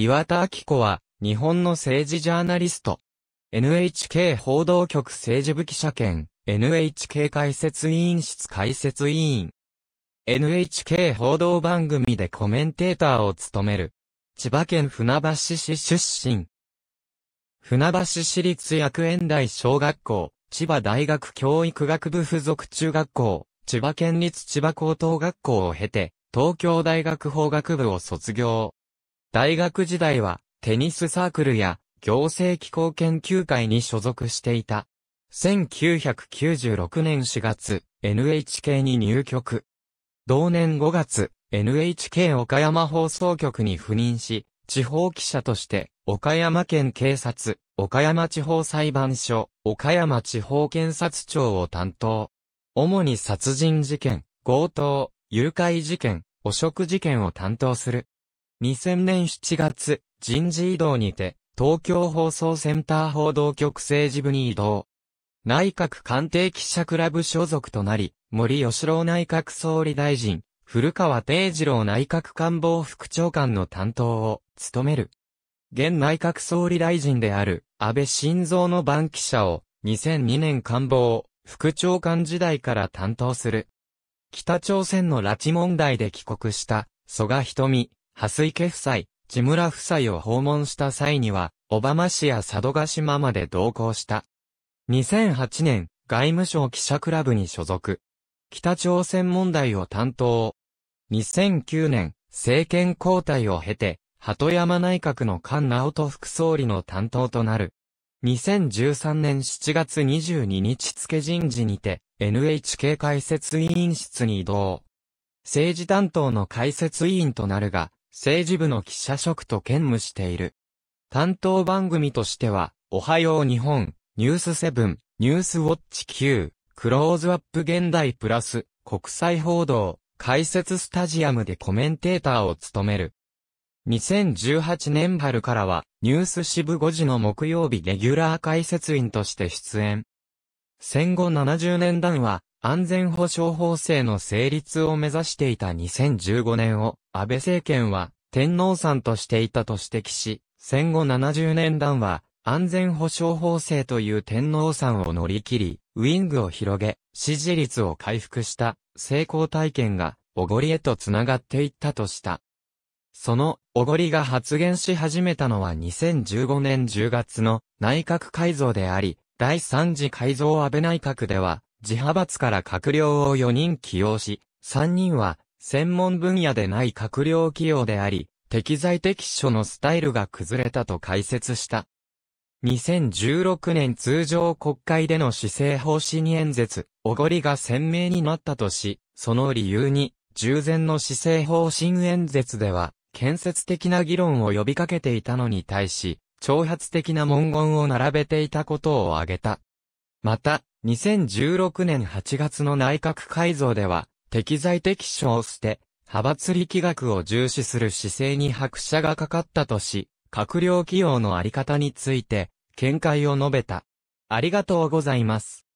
岩田明子は、日本の政治ジャーナリスト。NHK 報道局政治部記者兼、NHK 解説委員室解説委員。NHK 報道番組でコメンテーターを務める。千葉県船橋市出身。船橋市立薬園台小学校、千葉大学教育学部附属中学校、千葉県立千葉高等学校を経て、東京大学法学部を卒業。大学時代は、テニスサークルや、行政機構研究会に所属していた。1996年4月、NHK に入局。同年5月、NHK 岡山放送局に赴任し、地方記者として、岡山県警察、岡山地方裁判所、岡山地方検察庁を担当。主に殺人事件、強盗、誘拐事件、汚職事件を担当する。2000年7月、人事異動にて、東京放送センター報道局政治部に移動。内閣官邸記者クラブ所属となり、森吉郎内閣総理大臣、古川定次郎内閣官房副長官の担当を務める。現内閣総理大臣である安倍晋三の番記者を2002年官房副長官時代から担当する。北朝鮮の拉致問題で帰国した蘇我瞳、蓮池夫妻、木村夫妻を訪問した際には、小浜市や佐渡島まで同行した。2008年、外務省記者クラブに所属。北朝鮮問題を担当。2009年、政権交代を経て、鳩山内閣の菅直人副総理の担当となる。2013年7月22日付人事にて、NHK 解説委員室に移動。政治担当の解説委員となるが、政治部の記者職と兼務している。担当番組としては、おはよう日本、ニュースセブン、ニュースウォッチ Q、クローズアップ現代プラス、国際報道、解説スタジアムでコメンテーターを務める。2018年春からは、ニュース支部5時の木曜日レギュラー解説員として出演。戦後70年代は、安全保障法制の成立を目指していた2015年を、安倍政権は天皇さんとしていたと指摘し、戦後70年段は安全保障法制という天皇さんを乗り切り、ウィングを広げ、支持率を回復した成功体験がおごりへとつながっていったとした。そのおごりが発言し始めたのは2015年10月の内閣改造であり、第3次改造安倍内閣では、自派閥から閣僚を4人起用し、3人は専門分野でない閣僚起用であり、適材適所のスタイルが崩れたと解説した。2016年通常国会での施政方針演説、おごりが鮮明になったとし、その理由に、従前の施政方針演説では、建設的な議論を呼びかけていたのに対し、挑発的な文言を並べていたことを挙げた。また、2016年8月の内閣改造では、適材適所を捨て、派閥力学を重視する姿勢に拍車がかかったとし、閣僚起用のあり方について、見解を述べた。ありがとうございます。